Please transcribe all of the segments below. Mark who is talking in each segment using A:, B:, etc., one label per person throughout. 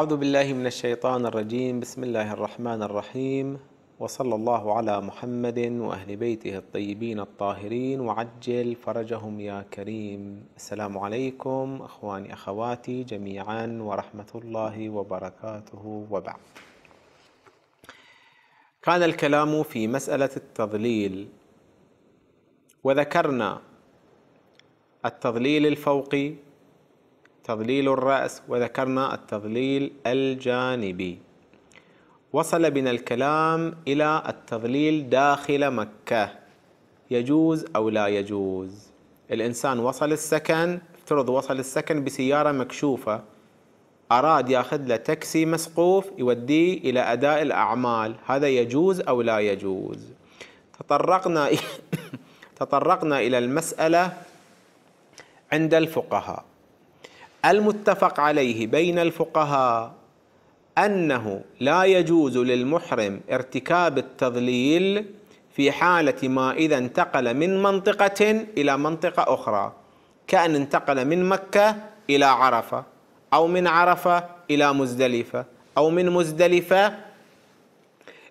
A: أعوذ بالله من الشيطان الرجيم بسم الله الرحمن الرحيم وصلى الله على محمد وأهل بيته الطيبين الطاهرين وعجل فرجهم يا كريم السلام عليكم أخواني أخواتي جميعا ورحمة الله وبركاته وبعد كان الكلام في مسألة التضليل وذكرنا التضليل الفوقي تضليل الرأس وذكرنا التضليل الجانبي وصل بنا الكلام إلى التضليل داخل مكة يجوز أو لا يجوز الإنسان وصل السكن افترض وصل السكن بسيارة مكشوفة أراد ياخذ له تاكسي مسقوف يوديه إلى أداء الأعمال هذا يجوز أو لا يجوز تطرقنا تطرقنا إلى المسألة عند الفقهاء المتفق عليه بين الفقهاء أنه لا يجوز للمحرم ارتكاب التضليل في حالة ما إذا انتقل من منطقة إلى منطقة أخرى كأن انتقل من مكة إلى عرفة أو من عرفة إلى مزدلفة أو من مزدلفة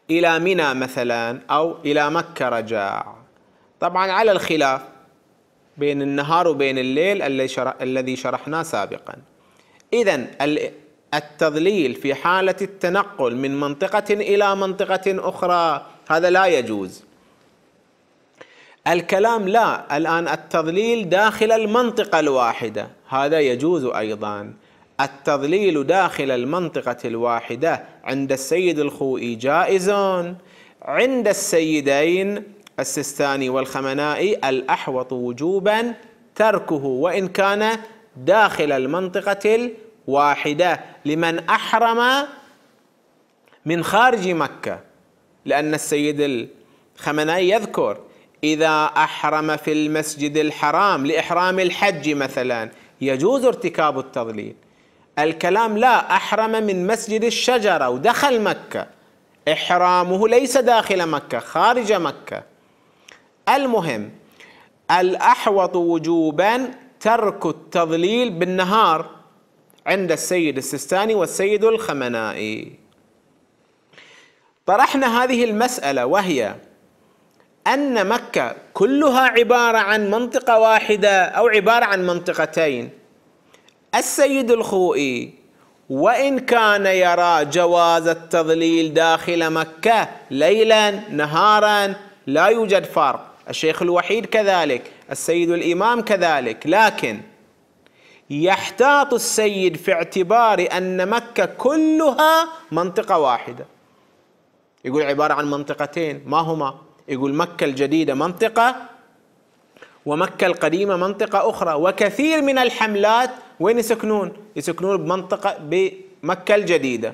A: إلى منى مثلا أو إلى مكة رجاع طبعا على الخلاف بين النهار وبين الليل الذي شرحناه سابقا إذا التضليل في حالة التنقل من منطقة إلى منطقة أخرى هذا لا يجوز الكلام لا الآن التضليل داخل المنطقة الواحدة هذا يجوز أيضا التضليل داخل المنطقة الواحدة عند السيد الخوئي جائز عند السيدين السستاني والخمنائي الأحوط وجوبا تركه وإن كان داخل المنطقة الواحدة لمن أحرم من خارج مكة لأن السيد الخمنائي يذكر إذا أحرم في المسجد الحرام لإحرام الحج مثلا يجوز ارتكاب التضليل الكلام لا أحرم من مسجد الشجرة ودخل مكة إحرامه ليس داخل مكة خارج مكة المهم الأحوط وجوبا ترك التضليل بالنهار عند السيد السيستاني والسيد الخمنائي طرحنا هذه المسألة وهي أن مكة كلها عبارة عن منطقة واحدة أو عبارة عن منطقتين السيد الخوئي وإن كان يرى جواز التضليل داخل مكة ليلا نهارا لا يوجد فرق الشيخ الوحيد كذلك السيد الإمام كذلك لكن يحتاط السيد في اعتبار أن مكة كلها منطقة واحدة يقول عبارة عن منطقتين ما هما يقول مكة الجديدة منطقة ومكة القديمة منطقة أخرى وكثير من الحملات وين يسكنون يسكنون بمنطقة بمكة الجديدة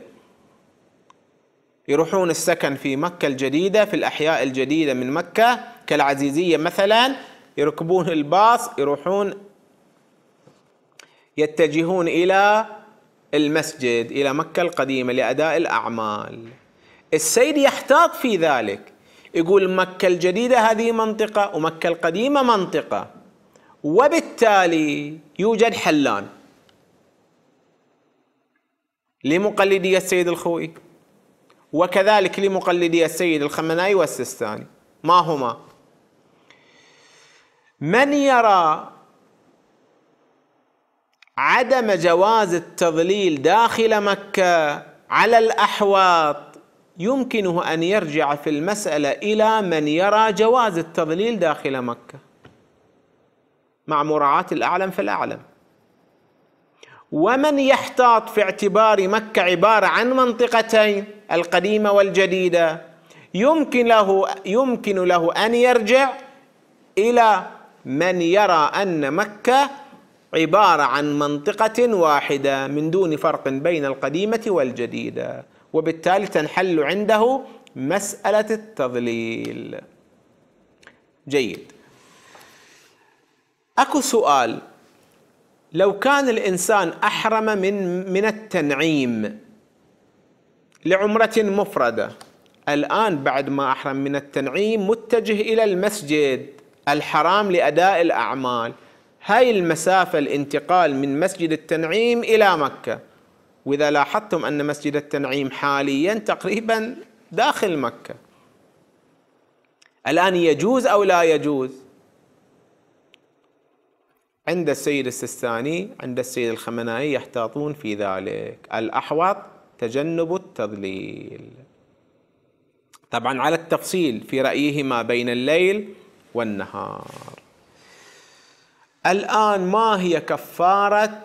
A: يروحون السكن في مكة الجديدة في الأحياء الجديدة من مكة كالعزيزية مثلا يركبون الباص يروحون يتجهون إلى المسجد إلى مكة القديمة لأداء الأعمال السيد يحتاط في ذلك يقول مكة الجديدة هذه منطقة ومكة القديمة منطقة وبالتالي يوجد حلان لمقلدي السيد الخوئي وكذلك لمقلدي السيد الخمنائي والسيستاني ما هما من يرى عدم جواز التضليل داخل مكه على الاحواط يمكنه ان يرجع في المساله الى من يرى جواز التضليل داخل مكه مع مراعاه الاعلم فالاعلم ومن يحتاط في اعتبار مكه عباره عن منطقتين القديمه والجديده يمكن له يمكن له ان يرجع الى من يرى أن مكة عبارة عن منطقة واحدة من دون فرق بين القديمة والجديدة وبالتالي تنحل عنده مسألة التضليل جيد اكو سؤال لو كان الانسان احرم من من التنعيم لعمره مفرده الان بعد ما احرم من التنعيم متجه الى المسجد الحرام لأداء الأعمال هاي المسافة الانتقال من مسجد التنعيم إلى مكة وإذا لاحظتم أن مسجد التنعيم حاليا تقريبا داخل مكة الآن يجوز أو لا يجوز عند السيد السستاني عند السيد الخمنائي يحتاطون في ذلك الأحوط تجنب التضليل طبعا على التفصيل في رأيهما بين الليل والنهار الآن ما هي كفارة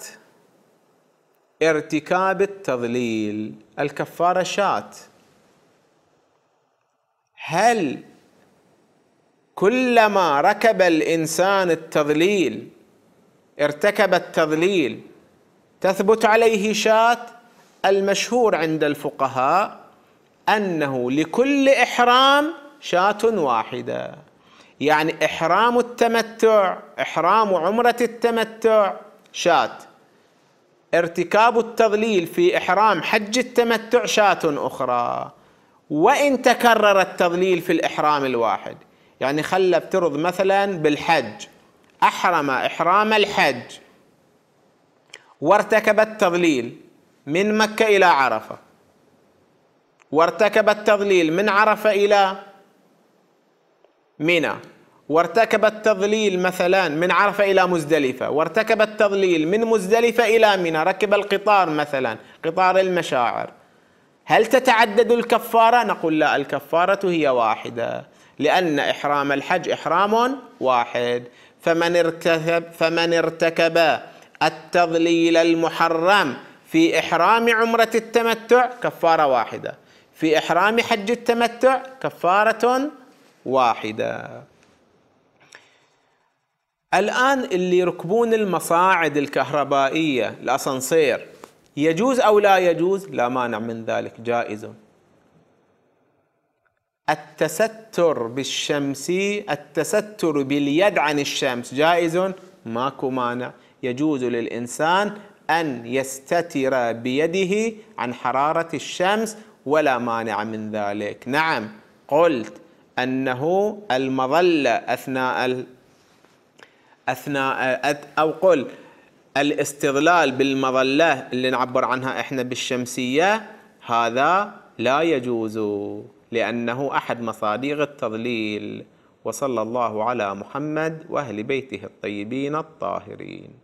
A: ارتكاب التضليل الكفارة شاة هل كلما ركب الإنسان التضليل ارتكب التضليل تثبت عليه شاة المشهور عند الفقهاء أنه لكل إحرام شاة واحدة يعني إحرام التمتع إحرام عمرة التمتع شات ارتكاب التضليل في إحرام حج التمتع شات أخرى وإن تكرر التضليل في الإحرام الواحد يعني خلى افترض مثلا بالحج أحرم إحرام الحج وارتكب التضليل من مكة إلى عرفة وارتكب التضليل من عرفة إلى منى وارتكب التضليل مثلا من عرفة إلى مزدلفة وارتكب التضليل من مزدلفة إلى منى ركب القطار مثلا قطار المشاعر هل تتعدد الكفارة؟ نقول لا الكفارة هي واحدة لأن إحرام الحج إحرام واحد فمن ارتكب, فمن ارتكب التضليل المحرم في إحرام عمرة التمتع كفارة واحدة في إحرام حج التمتع كفارة واحدة الآن اللي يركبون المصاعد الكهربائية الأسانسير يجوز أو لا يجوز لا مانع من ذلك جائز التستر بالشمس التستر باليد عن الشمس جائز ماكو مانع يجوز للإنسان أن يستتر بيده عن حرارة الشمس ولا مانع من ذلك نعم قلت أنه المظلة أثناء ال... أثناء أو قل الاستظلال بالمظلة اللي نعبر عنها إحنا بالشمسية هذا لا يجوز لأنه أحد مصادر التضليل وصلى الله على محمد وأهل بيته الطيبين الطاهرين